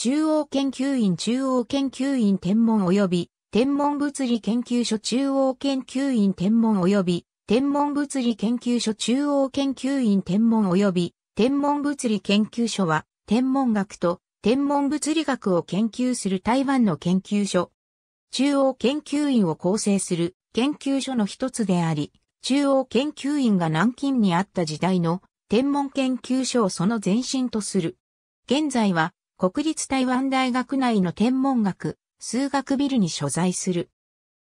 中央研究院中央研究院天文及び天文物理研究所中央研究院天文及び天文物理研究所中央研究院天文及び天文物理研究所は天文学と天文物理学を研究する台湾の研究所。中央研究院を構成する研究所の一つであり、中央研究院が南京にあった時代の天文研究所をその前身とする。現在は国立台湾大学内の天文学、数学ビルに所在する。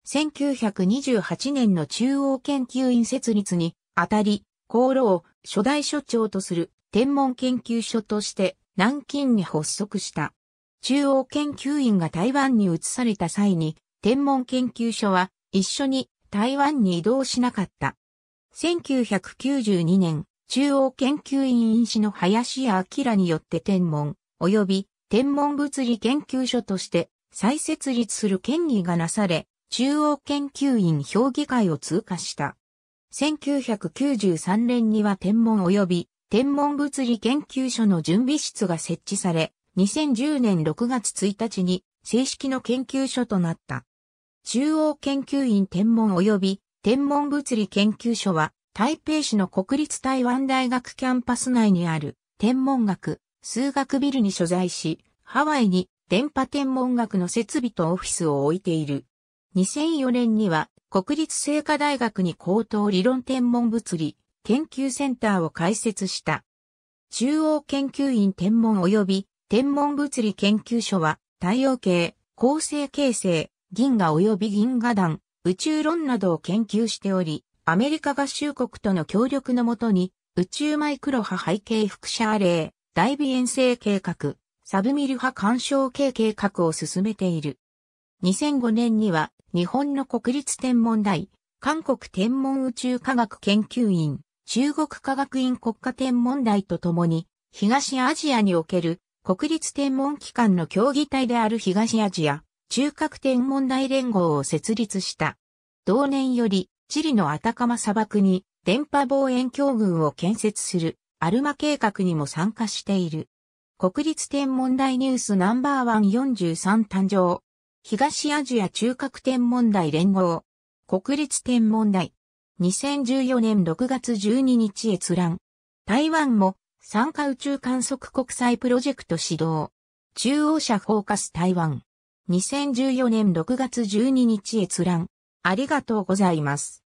1928年の中央研究院設立にあたり、厚労を初代所長とする天文研究所として南京に発足した。中央研究院が台湾に移された際に、天文研究所は一緒に台湾に移動しなかった。1992年、中央研究院院士の林家明によって天文及び天文物理研究所として再設立する権威がなされ、中央研究院評議会を通過した。1993年には天文及び天文物理研究所の準備室が設置され、2010年6月1日に正式の研究所となった。中央研究院天文及び天文物理研究所は台北市の国立台湾大学キャンパス内にある天文学、数学ビルに所在し、ハワイに電波天文学の設備とオフィスを置いている。2004年には国立聖火大学に高等理論天文物理研究センターを開設した。中央研究院天文及び天文物理研究所は太陽系、恒星形成、銀河及び銀河団、宇宙論などを研究しており、アメリカ合衆国との協力のもとに宇宙マイクロ波背景副写アレ大鼻遠征計画、サブミル派干渉系計画を進めている。2005年には日本の国立天文台、韓国天文宇宙科学研究院、中国科学院国家天文台とともに、東アジアにおける国立天文機関の協議体である東アジア中核天文台連合を設立した。同年より、チリのアタカマ砂漠に電波望遠鏡群を建設するアルマ計画にも参加している。国立天文台ニュースナンバーワン43誕生。東アジア中核天文台連合。国立天文台。2014年6月12日閲覧。台湾も参加宇宙観測国際プロジェクト始動。中央社フォーカス台湾。2014年6月12日閲覧。ありがとうございます。